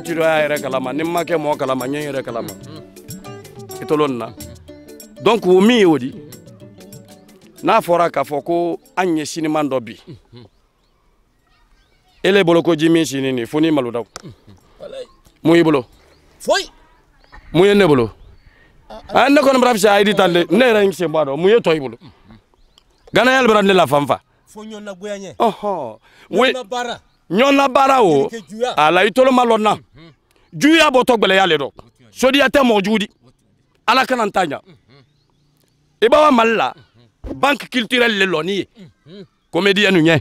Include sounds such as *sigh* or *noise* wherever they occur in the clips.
t'a y'a yɛrɛ kalama ni ma kɛ mɔgɔ kalama ɲɛ yɛrɛ kalama i tolo nin na donc min y'o di n'a fɔra k'a fɔ ko an ye siniman dɔ bi ele bolo ko ji min sini nin fo ni malodaw mun y'i bolo foyi mun ye ne bolo ne kɔni bara fisa ayidi tan de ne yɛrɛ sen bɔ a dɔn mun ye tɔ i bolo gana yali ne la fanfa fo ɲɔnna goya ɲɛ ɔhɔn ɲɔna baara ala i tolo ma lɔnna mhm. juguya bɔtɔ gwɛlɛya le dɔ sodiya tɛ mhm. ala kana n ta mhm. wa mali la banke culturɛl le lɔnni ye komediyɛnu ɲɛ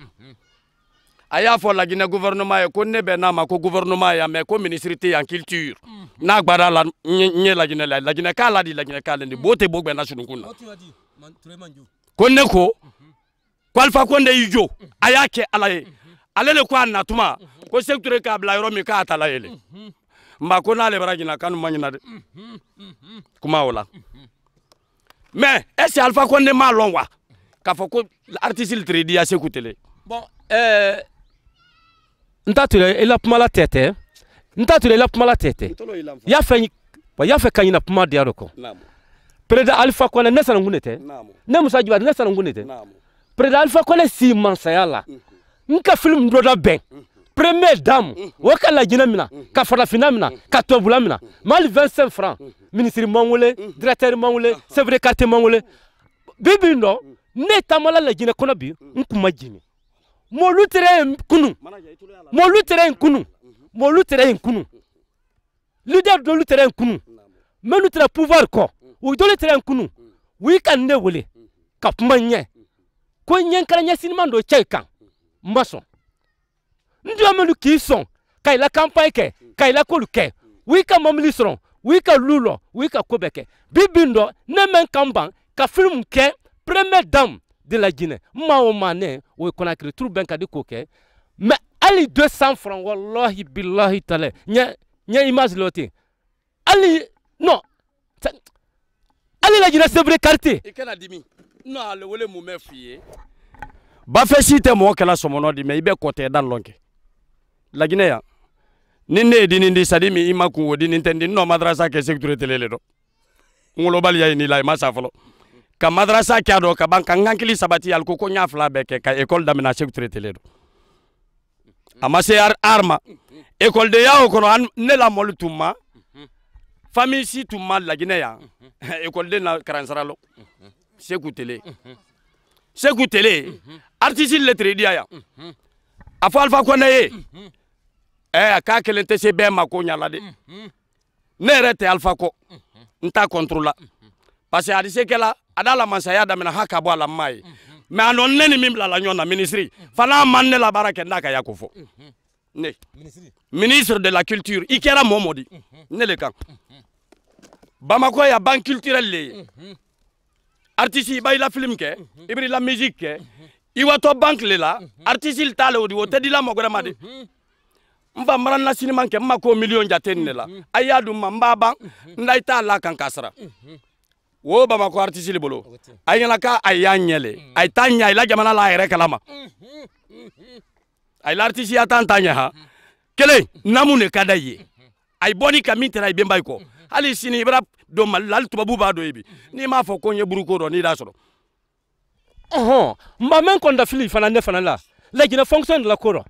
a y'a fɔ laginɛ guvɛrɛnɛma ko ne be n'a ma ko guvɛrɛnɛma yan mɛ ko ministrité en culture n'a gwada la n ye laginɛ la laginɛ k'a di laginɛ k'a la di bo bo gwɛna sununkun na ko ne ko ko alifa ko ne y'i jo a ala ale le ko eh, a natuma ko seku ture k'a bila yɔrɔ min k'a ta layɛlɛ nba ko n'ale bara ɲina kanu ma ɲina dɛ kuma o la mɛ est ce alifa kɔnde m'a lɔn wa k'a fɔ ko artiste litre diya seku tele bon ɛɛ n t'a tura i la kuma la tɛ n t'a tura i la kuma la tɛ y'a fɛ wa y'a fɛ ka ɲina kuma diya dɔ kɔ président alifa kɔnɛ ne sanankun de tɛ ne musa jibate ne sanankun de tɛ président alifa kɔnɛ si mansaya la. Mm -hmm nka film filimu dɔ dɔ dame o mhm. mhm. ka laginɛ mina mhm. ka farafina mina ka tubabula mina mali 25 franc minisiri man wele directeur man wele sevre carte man wele bi bi nɔ ne taamala laginɛ bi n kun ma jini kunu molu tere kunu molu tere kunu leader dolu tere kunu minnu tɛna pouvoir kɔ u dolu tere kunu u yi ne wele ka kuma ko ɲɛ kɛra ɲɛsiniman don cɛ n ma sɔn n k'i sɔn ka la kanpaɲi kɛ ka la kolu kɛ u y'i ka mamili sɔrɔ u y'i ka lɔ u y'i ka ko kɛ bi bi n ne mɛn kan ka film kɛ première dame de la Guinée ma o ma ne o ye Conakry turu bɛn ka di k'o kɛ ali hali 200 francs wallahi billahi taala ɲɛ ɲɛ image lɔ ten non hali la Guinée Sévré quartier i kana dimi non le wele mun bɛ f'i bafɛ si tɛ mɔgɔ kɛla sɔmɔnɔ di mɛ i bɛ kɔtɛ da lɔn kɛ laginɛ yan ni ne ye dinin di sadi mi i ma kun o dinin tɛ n nɔ madarasa kɛ sekiture tele le dɔ n wolobaliya ye ni la i ma sa fɔlɔ ka madarasa kɛ dɔ ka ban ka n hankili sabati ali ko ko n y'a fila bɛɛ kɛ ka ekɔli damina sekiture tele dɔ a ma se ar ma ekɔlidenya o kɔnɔ ne lamɔli tun ma famille si tun ma laginɛ yan *laughs* ekɔliden na karansaralo seku tele seku tele artiste lettre di aya a fɔ alifa kɔnɛ ye ɛ a k'a kelen tɛ se be ma ko ɲala de ne yɛrɛ alfa ko kɔ n parce que a se kɛla a la masaya daminɛ ha ka bɔ a la n m'a ye ne ni min bila la ɲɔgɔn na minisiri fana a man ne la baara kɛ y'a ko fɔ ne ministre de la culture ikera kɛra di ne le kan bamakɔ yan ban culturel le eh. artiste i b'a la film ke eh. ibri b'i la musique ke eh iwato watɔ bank le la mhm. artisile t'a le o dila mɔgɔ wɛrɛ ma de n fa mara na sini man kɛ n ma k'o miliyɔn jate nin de la a y'a dun n b'a ban n i t'a la bolo a k'a a y'a ɲɛ le jamana la a kalama a ye la t'an ta ha kelen namu de ka da i ye a ye bɔ sini i bɛna don tubabu b'a dɔn i mhm. n'i m'a fɔ ko ye buruko dɔn n'i da sɔrɔ ɔhɔn mba mɛ nkɔnda fili fana ne fana la lajinɛ fɔnkisɔn de la ko rɔ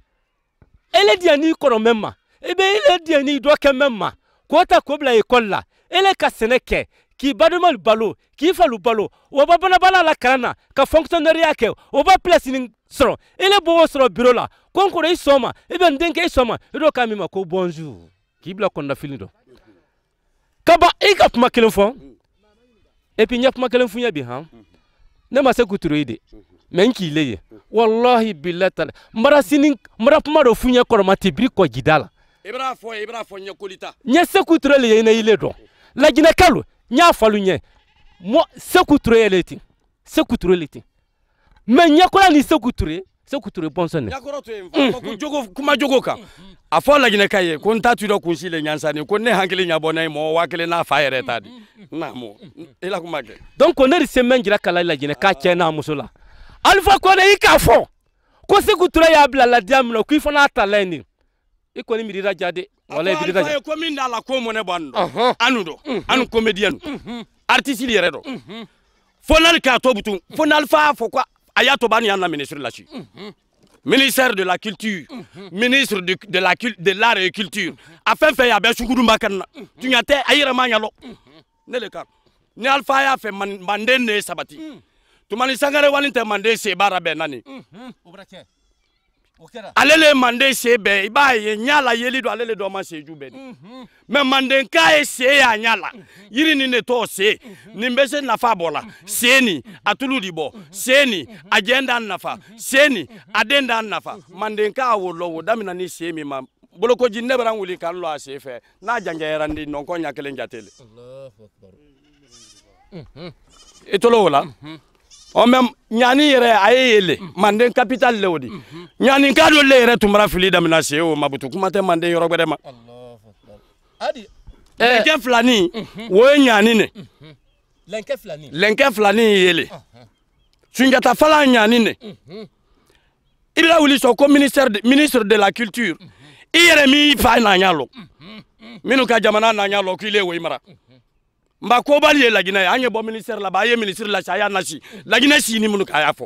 ele diya n'i kɔrɔ mɛ ma i bɛ ele diya n'i dɔ kɛ mɛ ma k'o ta k'o bila ekɔli la ele ka sɛnɛ kɛ k'i bademalu balo k'i falu balo o ba banabala la kalan na ka fɔnkisɔnɛriya kɛ o ba pilɛsini sɔrɔ ele b'o sɔrɔ biro la ko n kɔrɔ i sɔn ma i bɛ n den kɛ i sɔn ma i dɔw k'a min ma ko bɔnzu k'i bila kɔnda fili dɔ ka ban i ka kuma kelen fɔ et puis n ye kuma kelen f'u ye bi han. Mm ne ma se k'u ye de mɛ n k'i ye walahi bilahi tala n sini n bara kuma dɔ f'u ɲɛ kɔrɔma tibiri kɔ jida la. i bɛna fɔ i bɛna fɔ n kolita. n ye seku le ye ile dɔn lajinɛkalu n y'a falu ɲɛ mɔ seku ture ye le ten seku ture le ten mɛ ɲɛkola ni seku ture se k'u turu pɔnsɔn de. kuma a fɔ laginɛka ko n ta tuura kunsi le ɲansani ko ne hakili ɲabɔ n'a ye kelen n'a fa yɛrɛ ta di n'a mɔ kuma kɛ. donc ne de se jira kala laginɛka cɛ n'a muso la alifa kɔnɛ i k'a fɔ ko seku tura y'a bila ladiya min na k'i fana ta la yen i kɔni mirira ja de Aya Toba n'y en a ministre là-dessus. ministère de la culture ministre de de la de l'art et culture a fɛn fɛn y'a bɛɛ sugudunba kan na tuɲatɛ a yɛrɛ ma ɲalɔ ne le kan ni alifa y'a fɛ manden de ye sabati tumani sangare tu as manden se barabé. bɛɛ nani ale le ye manden see bɛɛ i b'a ye ɲa la yeli do ale le dɔ ma seju bɛɛ de mɛ mandenka ye see y'a ɲa la yiri nin de t'o see nin bɛ se nafa bɔ la see nin a tulu de bɔ see nin a jɛn dan nafa see nin a den d'a nafa wo lɔ wo damina ni see min ma bolokoji ne bara n wuli ka n lɔ a see fɛ n'a jankɛyara n nɔnkɔ ɲa kelen jate le i mm-hmm. e tolo o la mm-hmm ɔ ñani ɲani yɛrɛ a ye yele manden kapital le o di ɲani mhm. ka do le yɛrɛ tun fili damina seo mabutu kuma mande manden yɔrɔ gwɛrɛ ma lɛnkɛ filani o ye ne mhm. lɛnkɛ filani yele sunjata fala ɲani ne i wuli sɔn ko ministre de la culture mhm. iyere yɛrɛ min fa n'a ɲa lɔ ka jamana n'a ɲa lɔ k'ile wo i mara mba kobali ye laginɛ ye an ye bɔ ministɛrɛ laba a ye ministiri lasi a y'a nasi laginɛ sini minnu k'a y'a fɔ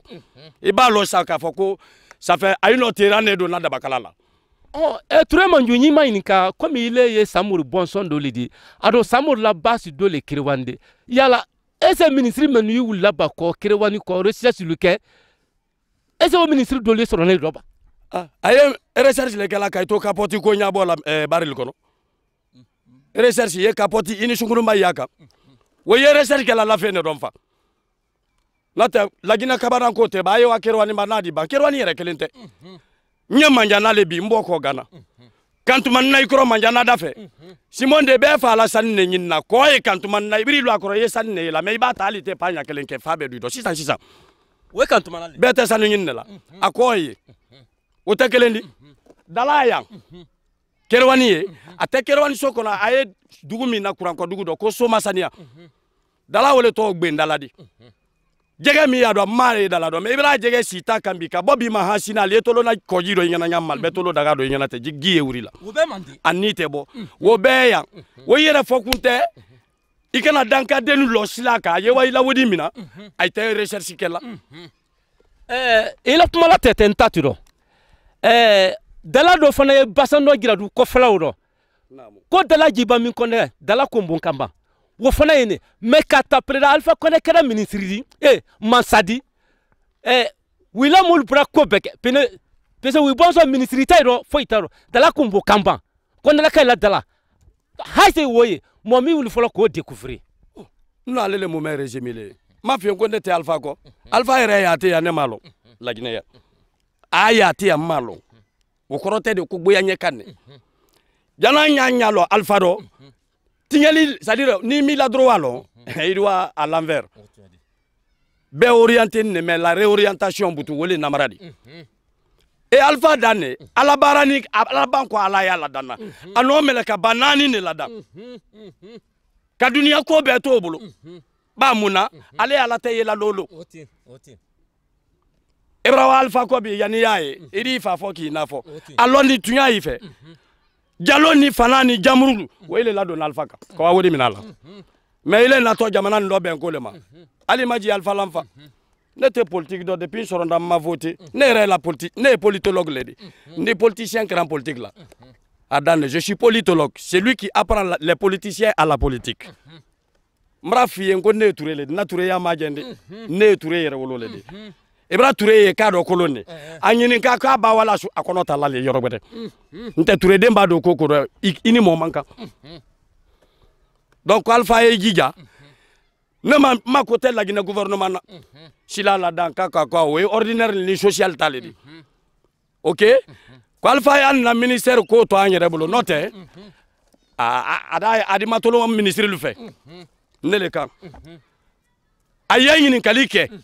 i e b'a lɔ sa k'a fɔ ko safɛ a yi nɔ tera ne don na dabakala la ɔ ɛ oh, eh, ture manju ɲi ma ɲininka komi ile ye samuru bɔnsɔn dɔ le di a don samuru la baasi dɔ le kerewande yala ese ministiri mɛnu y'i wulila ba kɔ kerewani kɔ recherche lu kɛ ese o ministiri dɔ le sɔrɔlen dɔ ba ah, a ye recherche le kɛla ka e to kapɔti ko ɲabɔ la ɛɛ eh, barili kɔnɔ recherche ye kapoti ini sunkuruma yaka wo ye recherche kɛla lafiye ne dɔn fa lagina kabana ko tɛ ba a ye wa kerwani ma n'a di ban kerwani yɛrɛ bi n gana kantuma nna i kɔrɔ manja n'ada simon de bɛɛ fa ala sani ne ɲinina kɔɔ ye kantuma nna i biri lu a ye sani la mɛ b'a ta hali tɛ pa fa bɛɛ du dɔ sisan sisan o ye kantuma nale bɛɛ tɛ sani ɲini la a o tɛ kelen di kɛrɛwani ye a tɛ kɛrɛwani so kɔnɔ a ye dugu min na kurankɔ dugu dɔ ko soma saniya dala wele tɔgɔ gwen dala di jɛgɛ min y'a dɔn maa ye dala dɔn mɛ i bɛna jɛgɛ si ta kan bi ka bɔ bi ma han sini ale tolo na kɔji dɔ ɲɛna ɲa mali bɛ tolo daga dɔ ɲɛna tɛ gi ye wuri la a ni tɛ bɔ o bɛɛ yan o yɛrɛ fɔkun tɛ i kana dankaden lɔ sila kan a ye wa i lawudi min na a tɛ recherche kɛ la eh, i la kumala tɛ tɛ n ta ti dɔn eh, dala dɔ fana ye basan dɔ jira du kɔfɛlaw rɔ ko dala jiba min kɔnɛ dala ko bon kanban wo fana ye ne mɛ ka ta pereda alifa kɔnɛ kɛra minisiridi e mansadi ɛ wila mul bɔra ko bɛɛ kɛ pene pese wi bɔnsɔ minisiri ta yi rɔ foyi ta rɔ dala ko bon kanban kɔnɛla ka la dala hase wo ye mɔ min wuli fɔlɔ k'o découvrir ale le mumɛ régime le ma fiye ko ne tɛ alifa kɔ alifa yɛrɛ y'a te yan ne m'a lɔ laginɛ ya a y'a te yan n m'a lɔn o kɔrɔ de ko gboya ɲɛ kan dɛ jana y'a ɲa lɔ alifa dɔ tiɲɛli dire n'i m'i ladorowa lɔ *laughs* il doit à l'envers bɛɛ orienté ne mais la réorientation butu wele namara de e alifa dan de ala baara ala ban ala y'a ladan na a n'o mɛlɛka ba naani de ladan ka duniya ko bɛɛ t'o bolo ba muna mhm. ale ala tɛ yela lolo ibrawa alfa ko bi yani y'a ye fa fɔ k'i na fɔ a lɔndi tun y'a y'i fɛ jalo ni fana ni alfa kan kaba wari minɛ a la mɛ ile natɔ jamana nin dɔ ko le ma hali mhm. ma alfa lanfa mhm. ne tɛ politiki dɔ depuis n sɔrɔ ma voté mhm. ne yɛrɛ la politique ne politologue le de ni politicien kɛra politique la a je suis politologue celui qui apprend les politiciens à la politique. n b'a f'i na ture y'a majɛ ne ye ture yɛrɛ wolo le de. ibra ture ye k'a dɔ kolon de a ɲini k'a k'a ba wala a kɔnɔ tala la le yɔrɔ gbɛdɛ n tɛ tureden b'a don ko ko dɔ i ni mɔɔ man kan donc alifa ye jija ne ma ma ko tɛ laginɛ gouvernement na sila la dan k'a ka ko o ye ordinaire ni social ta le de ok ko alifa na ministère ko to an yɛrɛ bolo n'o tɛ a da a matolo ministre lu fɛ ne le kan a ye ɲininkali kɛ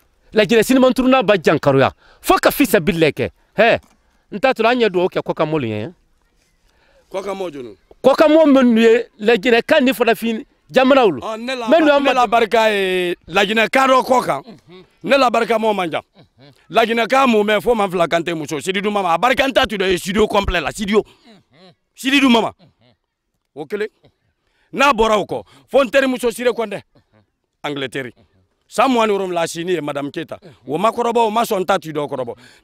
lajinɛ sinimanturun n'a ah, ba jankaroya fo ka fisa bililɛ kɛ hɛ n t'a to la an ye dugawu kɛ kɔkamolu ye kɔkamɔ jɔnu kɔkamɔ minnu ye lajinɛ kan ni farafin jamanaw lo minnu y'an ne la barika ye lajinɛ kan dɔ ne la barika mɔ man jan lajinɛ kan mun fo man fila kan tɛ muso sidi dun mama a barika n studio complet la studio sidi dun mama o n'a bɔra o kɔ fo n sire kɔn angleterre san mugan ni wolonwula sini ah. ye madame keta wo makorobo ma sɔn ta t'i dɔ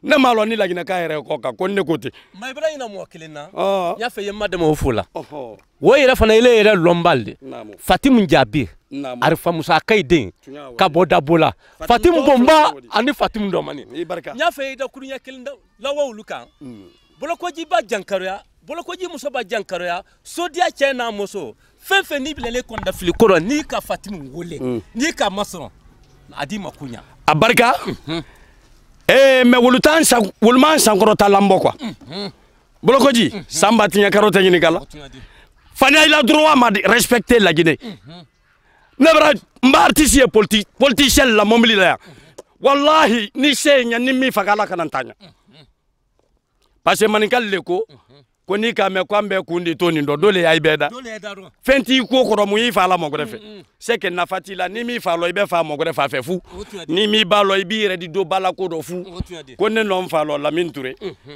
ne m'a ni laginɛ k'a yɛrɛ ko ne ko ten ma i bɛna ɲina mɔgɔ y'a fɛ i ye n ma dɛmɛ o fana ile ira lombalde fatim fatimu jaabi arifa musa kayi ka bɔ dabo la fatimu bonba ani fatimu dɔmani n y'a fɛ i da kuruɲɛ kelen da lawɔ olu kan bolokojiba jankaroya bolokoji muso ba jankaroya sodiya cɛ n'a muso n'i bilalen kɔnɔdafili ko rɔ n'i ka fatimu wele hmm. n'i ka masɔrɔ adi makunya a mhm. eh mais wulutan tan wulman wolu lambo kwa. Mhm. bolokoji mhm. samba tiɲɛ karota tɛ ɲininka la fani ayila droit ma respecter lajinɛ ne bara n ba artiste politi politiciel la mobili la wallahi ni se ye ni mi fagala kanantanya. parce que maninkali le ko ko n'i k'a mɛn ko an bɛɛ kun de to nin dɔn dole y'a bɛɛ da fɛn t'i ko kɔrɔ mun y'i fa la mɔgɔ fɛ c'est que nafa t'i la ni m'i fa lɔ i bɛ fa mɔgɔ fa fɛ fu ni m'i ba lɔ i b'i yɛrɛ di do ba la ko dɔ fu ko ne nɔ n fa lɔ Lamini Ture mm, mm.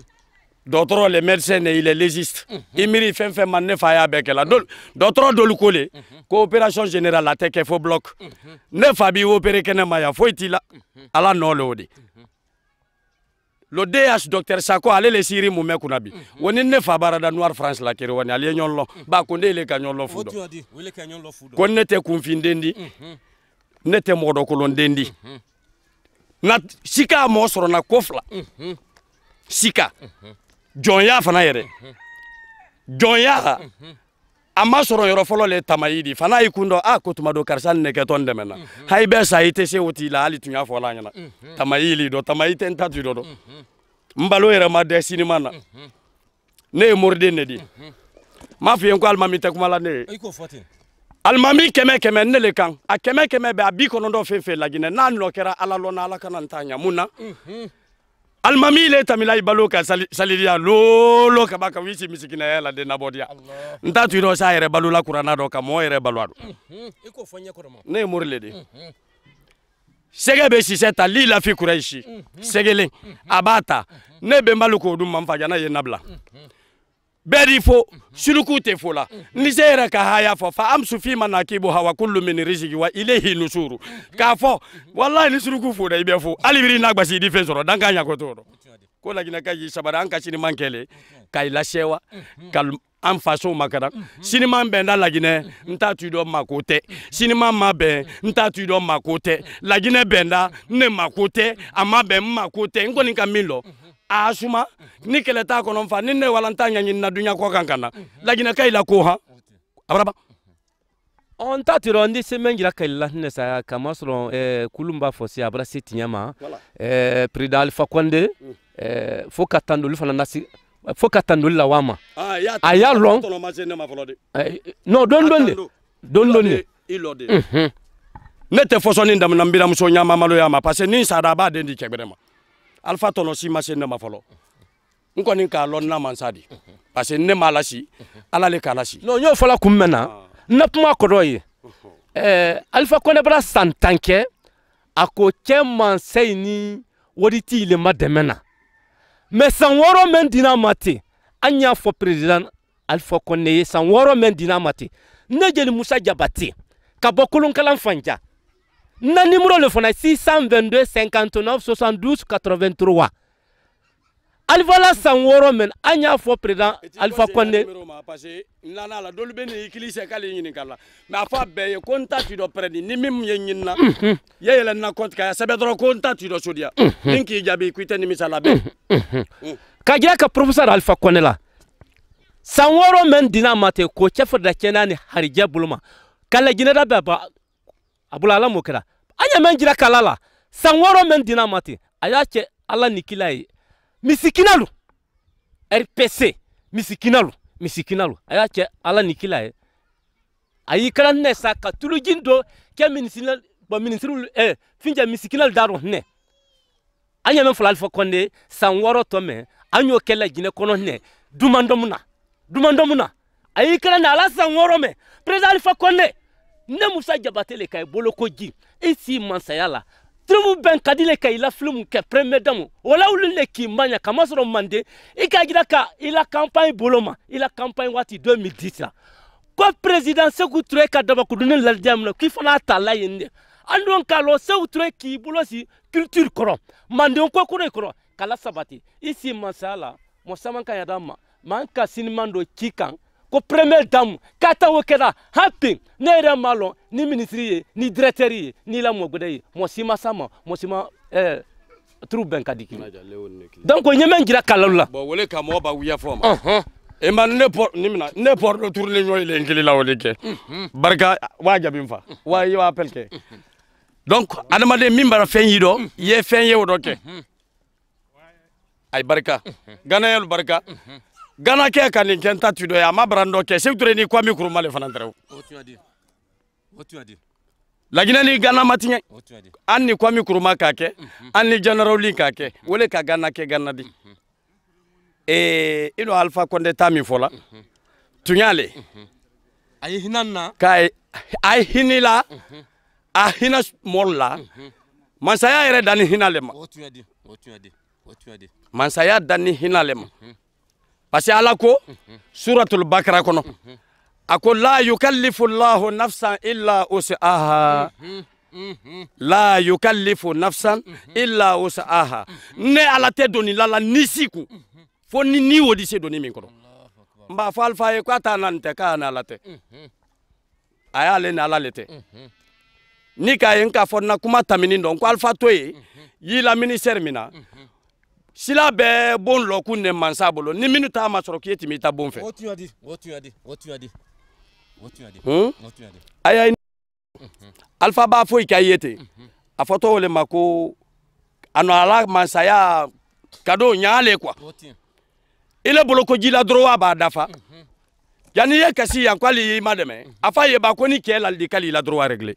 dɔgɔtɔrɔ le médecin ne il est légiste mm, imiri miiri fɛn fɛn ma ne fa y'a bɛɛ kɛla dɔgɔtɔrɔ dolu ko le ko générale a tɛ fo bloc ne fa b'i opéré kɛnɛma yan foyi t'i ala nɔ le o le DH docteur Sako ale le siri mun bɛ kunna bi mm-hmm. o ni ne fa Noir France la kere wani ale ye ɲɔgɔn lɔn ba ko mm-hmm. ne y'ale ka ɲɔgɔn lɔn fu dɔn ko ne tɛ kunfinden di ne tɛ mɔgɔdɔkolonden mm-hmm. di nka sika mɔgɔ sɔrɔna kofla fila sika jɔnya fana yere jɔnya a ah, mhm. mhm. mhm. ma sɔrɔ yɔrɔ fɔlɔ le tamayi fana y'i kun dɔ a ko tuma dɔ karisa nin ne n dɛmɛ na ha i bɛ sa i tɛ se o t'i la hali tun y'a fɔ la ɲɛna tamayi li dɔ tamayi tɛ n ta tu dɔ dɔ n balo yɛrɛ ma dɛ sinima na ne ye moriden de di n m'a f'i ye ko alimami tɛ kuma la ne ye alimami kɛmɛ kɛmɛ ne le kan a kɛmɛ kɛmɛ bɛ a bi kɔnɔntɔn fɛn fɛn laginɛ n'a nɔ kɛra ala lɔnna ala kana n t'a ɲɛ mun na almami ile tamilayi balo ka saliriya lolo kaba ka wisi misikinaya la de nabɔdiya n t'a to i dɔ s'a yɛrɛ balola kuranna dɔ ka mɔɔ yɛrɛ balo a dɔ ne ye mori le de sɛgɛ be sisɛ ta li lafi kurɛsi sɛgɛlen a b'a ta ne bɛnbali k'o dun manfajana ye nabila hmm, hmm. bɛɛ di fo suruku tɛ fo la ni se yɛrɛ ka haya fɔ fa amsu fi ma na k'i nakibu hawa kullu min rizqi wa h'i nusuru k'a fɔ walayi ni suruku fo da i bɛ fo hali biri n'a gbasi i di fɛn sɔrɔ dan k'a ɲa ko t'o dɔn ko laginɛ ka yi sabara an ka sini kɛ le ka i la lasewa ka an faso ma karan sini man bɛn da laginɛ n t'a tu dɔ ma tɛ sini man ma bɛn n t'a tu dɔ ma tɛ laginɛ bɛn da ne ma tɛ a ma bɛn n ma ko tɛ n kɔni ka min lɔ a suma ni kɛlɛ t'a kɔnɔ n fa ni ne wala n t'a ɲɛɲinina duɲa kɔ kan ka na laginɛka i la ko han abaraba n ta tɛ dɔn ni se mɛn jira kali lahinɛ sa kamasɔrɔ eh, kulu b'a fɔ se a se tiɲɛ ma eh, président alpha konde eh, fo ka tandoli fana nasi fo ka tandoli la wa ah, ma a y'a lɔn non dɔni dɔni de dɔni de mhm. ne tɛ fɔsɔni damina n biramuso ɲamamalo y'a ma parce ni n sara b'a den di cɛgbɛrɛ ma alifa tɔnɔ si ma se ne ma fɔlɔ n kɔni k'a lɔ na mansa de parce que ne m'a lasi ala le k'a lasi. non n y'o fɔla kun mɛn na ah. n na kuma kɔdɔ ye uhuh. ɛɛ alifa kɔnɛ bara san tan kɛ a ko cɛ mansa in ni wari t'i le ma dɛmɛ na mɛ san wɔɔrɔ mɛ dira a ma ten an y'a fɔ peresidan alifa kɔnɛ ye san wɔɔrɔ mɛ dira a ma ten ne jeli musa jabate ka bɔ kolonkalan fanja na nimero le fana 622 59 72 83 alifa la san wɔɔrɔ mɛn an président alifa kɔnde. n lana la dɔlu bɛ ikili sɛ k'ale ɲininka la mɛ a fɔ a bɛɛ ye ko n ta ti ni min ye ɲinina ye yɛlɛ na kɔnti ka ya sɛbɛ dɔrɔn ko n ta ti dɔ sodiya ni k'i jaabi ka jira ka professeur alifa kɔnde la san wɔɔrɔ mɛn dina ma k'o cɛfarin da cɛnna ni harijɛ bolo ma ka da ba a bolo ala m'o an ɲɛ mɛn jira kala la san wɔɔrɔ mɛn a y'a kɛ ala ni kila ye misikinalu rpc misikinalu misikinalu a ala ni ye a kala nɛ sa ka tulujin do kɛ minisina bɔn minisiriw eh, ɛ misikinalu da rɔ nɛ an ɲɛ mɛn fila alifa kɔnde san wɔɔrɔ tɔ mɛn an y'o kɛ lajinɛ na ala san wɔɔrɔ mɛn perezida ne musa jabate le boloko ji e si mansaya la tirimu bɛn ka di le ka i la filimu kɛ première dame o la olu le k'i maɲa kamasɔrɔ mande i ka jira ka i la campagne bolo ma i la campagne waati 2010 la ko président seku ture ka dabakuduni ladiya minɛ k'i fana ta la yen dɛ an don k'a lɔ seku ture k'i bolo si culture kɔrɔ mande ko kɔrɔ kɔrɔ k'a la sabati i si mansaya la mɔgɔ caman ka yada ma ma an ka siniman don ci kan ko premier damu k'a ta o kɛra hapi ne yɛrɛ m'a lɔn ni minisiri ye ni directeur ye ni la mɔgɔdɛ ye mɔgɔ sima eh, ma s'a ma mɔgɔ si ma turu bɛn ka di kelen donc n ye min jira kalalu la. bon wele ka mɔgɔ b'a wuya fɔ ma. e ma ne pɔr ni mina ne pɔr dɔ turulen ɲɔgɔn ye n kelen mhm. la o kɛ. barika waa jaabi n fa waa i b'a appel kɛ. donc adamaden min b'a fɛn yi dɔn i mhm. ye fɛn ye o dɔ kɛ. Mhm. ayi barika ganayɛlu barika ganakɛ ka nin kɛ n ta dɔ ye a ma bara n dɔ kɛ seku ni kwami kuruma le fana tɛrɛ lagina ni gana matiɲɛ an ni kwami kuruma k'a kɛ an ni janarawli k'a kɛ wole ka gana kɛ gana di ee, i dɔ alfa kɔnde ta min fɔla tun a ye a ye hinɛ la a yɛrɛ le ma masaya dani ni le ma parce que ala ko suratul bakara kɔnɔ a ko la yukallifu llahu nafsan illa usaha la yukallifu nafsan illa usaha ne ala tɛ doni la la nisi kun fo ni ni o di se doni min kono n b'a fɔ alifa ye k'a t'a na nin tɛ k'a na ala tɛ a ala le tɛ ni k'a ye n k'a fɔ n na kuma tamini dɔn ko alfa toye yila y'i mina sila bɛɛ bon lɔ ne mansa bolo ni minnu t'a ma sɔrɔ k'e tɛmɛ i ta bon fɛ. o tun y'a di o tun y'a di o tun y'a di o tun y'a di. a y'a ye alifa b'a foyi k'a ye ten a fɔtɔ o le ma ko a nɔ ala mansaya kado ɲaale kuwa i le bolo ko jila dorowa b'a dafa yanni i ye kasi yan k'ale y'i ma dɛmɛ a f'a ye ba ko ni cɛ ladilikan l'i la dorowa regile.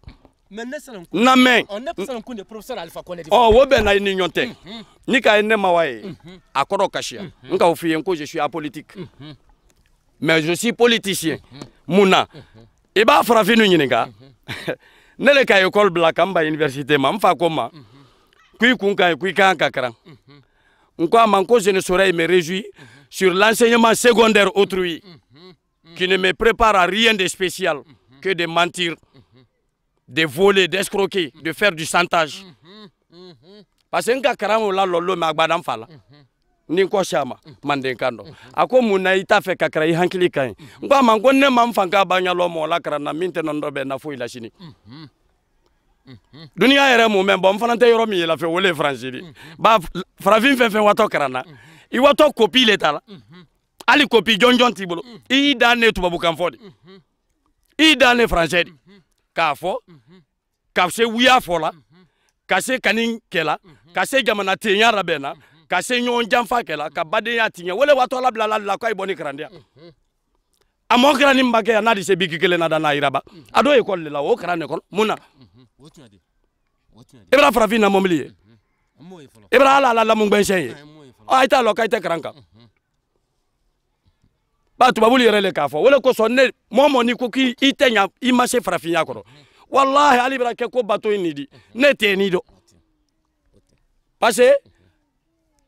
namɛn ɔ o bɛnna i ni ɲɔgɔn tɛ ni k'a ye ne ma wa ye mm-hmm. a kɔrɔ kasiya mm-hmm. n k'o f'i ye ko je suis apolitique mm-hmm. mais je suis politicien mun na i b'a farafinnu ɲininka *laughs* ne le ka école bila ka n ba université ma n fa ko n ma ko i kun kan ye ko i kan ka karan n ko a ma n ko je ne saurais me réjouir sur l'enseignement secondaire autrui qui ne me prépare à rien de spécial que de mentir. de voler, d'escroquer, de faire du chantage. Mm-hmm, mm-hmm. Parce que nga karamu la lolo me agbadam fala. Mm-hmm. Ni ko shama mande Ako muna ita fe kakra ihankili kan. Ngwa mango ne mamfanga banya lo mo la karana minte nondo be na fuila shini. Dunia yɛrɛ mun bɛ bɔ n fana tɛ yɔrɔ min yɛlɛ fɛ ba farafin fɛn fɛn watɔ karan na i watɔ kopi le t'a la kopi jɔnjɔn t'i i y'i da ne tubabukan i y'i da k'a fɔ ka se wuya fɔla ka se kani kɛla ka se jamana tenya labɛn ka se ɲɔgɔn janfa kɛla ka badenya tiɲɛ wale watɔ ala bila ala la k'a ye bɔ ni karandiya a mɔ kɛra nin bakɛ n'a de se biki kelen na dana n'a yiraba a dɔ ekɔli de la o kalan de kɔnɔ mun na i bɛna farafin na mɔbili ye i bɛna ala la lamu gbɛnsɛn ye ɔ i t'a lɔ k'a i tɛ karan kan ba tubabulu yɛrɛ le k'a fɔ o le kosɔn ne mɔɔ mɔɔ ni ko k'i tɛ ɲa i ma se farafinya kɔrɔ walahi hali bɛra kɛ ko bato ye nin di ne tɛ ni dɔ parce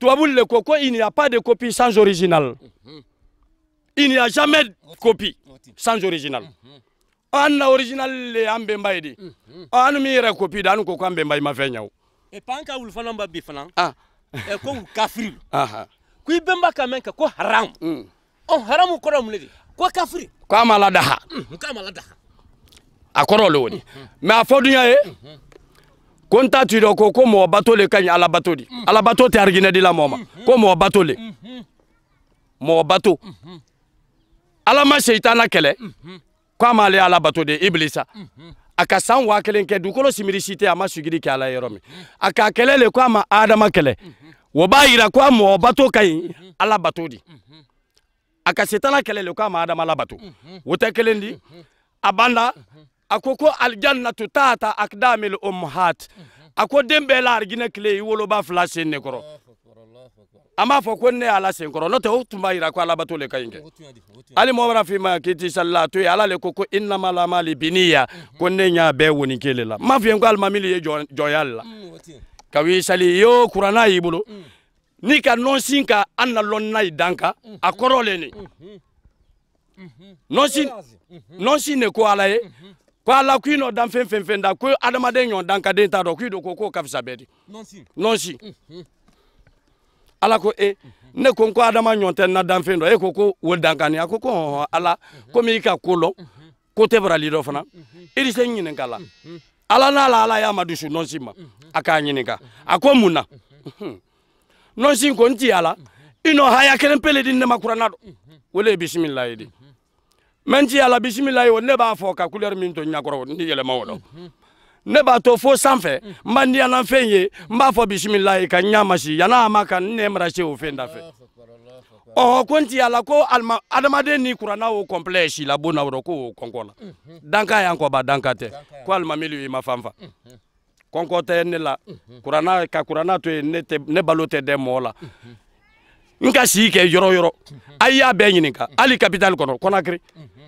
que le ko ko il n'y a pas de copie sans original il n'y a jamais copie sans original an na original le an bɛnba ye de an min yɛrɛ copie da an ko k'an bɛnba i ma fɛn ɲa o. et puis an ka wulu fana ba bi fana. ah eh, ko kafiri. ko i bɛnba ka mɛn kɛ ko haram. Mm. on haramu kora mlevi kwa kafiri kwa a ma kwa k'a ma ladaha a kɔrɔ le o de mɛ a fɔ dunya ko ko ko mo bato le ka ala bato de ala bato te ariginɛ di la ma ko mo bato le mo bato ala ma seyitana kɛlɛ ko kwa m'ale ala bato de ibilisa a ka san wa kelen ke dugukolo simiri si ama a ma sigili ala yoromi aka a kwa le ko a ma adama kele o b'a yira ko a bato kai ala bato de a ka setana kɛlɛ le k'a ma adama labato o tɛ kelen di a banna a ko ko alijannatu taata akdamil umhat a ko den bɛɛ la arijinɛ kile i woloba fila sen ne kɔrɔ an b'a fɔ ko ne ala sen kɔrɔ n'o tɛ o tun b'a yira ko alabato le ka ɲi kɛ hali mɔgɔ bɛna f'i ma k'i ti salila to yen ala le ko ko i nama lama li ko ne y'a bɛɛ woni kele la n m'a f'i ye ko alimami le ye jɔnya le la mm, kabi sali i y'o kuranna y'i bolo. Mm. ni ka nɔnsin ka an na lɔn n'a ye dan kan a kɔrɔ le nin nɔnsin de ko ala ye ko ala k'i nɔ dan fɛn fɛn fɛn da ko adamaden ɲɔ dan ka den t'a dɔn k'i do ko k'o ka fisa bɛɛ di nɔnsin ala ko e ne ko n ko adama ɲɔ tɛ n na dan fɛn dɔ e ko ko o dan ka nin a ko ko hɔn ala komi i ka ko lɔn ko tɛ barali dɔ fana i de se ɲininka la ala n'a la ala y'a ma dusu nɔnsin ma a k'a ɲininka a ko mun na. nɔnsi ko n ti yala haya kelen pele di ne ma kuranna do o le ye ti ne b'a fɔ ka kulɛri min to ɲakɔrɔ n ti yɛlɛma o ne b'a to fo sanfɛ n b'a di yana fɛn ye ka ɲa masi yana a ma ka n o fɛn da fɛ ko n ti yala ko ni kuranna o kɔnpilɛ si la bon na ko o danka danka ko alma i ma fanfa kɔnkɔ tɛ ne la mhm. kurana ka kurana to yen ne tɛ ne balo tɛ dɛ mɔɔ la n ka sii kɛ yɔrɔ yɔrɔ a y'a bɛɛ ɲininka hali mhm. kapital kɔnɔ kɔnakiri mhm.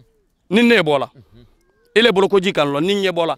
ni ne bɔla ele bolokoji kan lɔ ni ɲɛ bɔla.